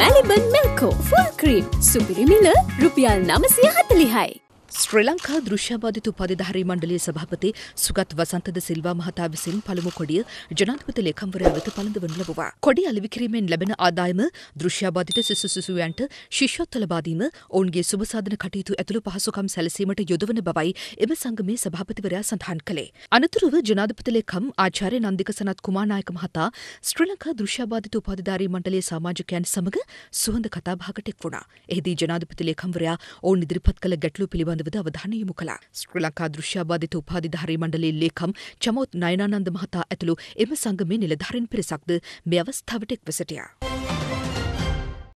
மேலிபன் Milco full cream சுபிரிமில ருபியால் நமசிய ஹத்லிஹாய் ශ්‍රී ලංකා දෘශ්‍යවාදිත උපාධිධාරී මණ්ඩලයේ සභාපති සුගත් වසන්තද සිල්වා මහතා විසින් පළමු කොඩිය ජනාධිපති ලේකම්වරයා වෙත පළඳවනු ලැබුවා. කොඩිය අලෙවි කිරීමෙන් ලැබෙන ආදායම දෘශ්‍යවාදිත සිසු සිසුවියන්ට ශිෂ්‍යත්ව ලබා දීම, ඔවුන්ගේ සුබසාධන කටයුතු ඇතුළු පහසුකම් සැලසීමට යොදවන බවයි එම සංගමේ සභාපතිවරයා සඳහන් කළේ. අනතුරුව ජනාධිපති ලේකම් ආචාර්ය නන්දික සනත් කුමාරනායක මහතා ශ්‍රී ලංකා දෘශ්‍යවාදිත උපාධිධාරී මණ්ඩලයේ සමාජිකයන් සමග සුහඳ කතාබහකට එක් වුණා. එහිදී ජනාධිපති ලේකම්වරයා ඔවුන් ඉදිරිපත් කළ ගැටලු පිළිබඳ පිළිබඳවද අවධානය යොමු කළා. ශ්‍රී ලංකා දෘශ්‍යාබාධිත උපාධිධාරී මණ්ඩලයේ ලේකම් චමොත් නයනානන්ද මහතා ඇතුළු එම සංගමේ නිලධාරීන් පිරිසක්ද මේ අවස්ථාවට එක්ව සිටියා.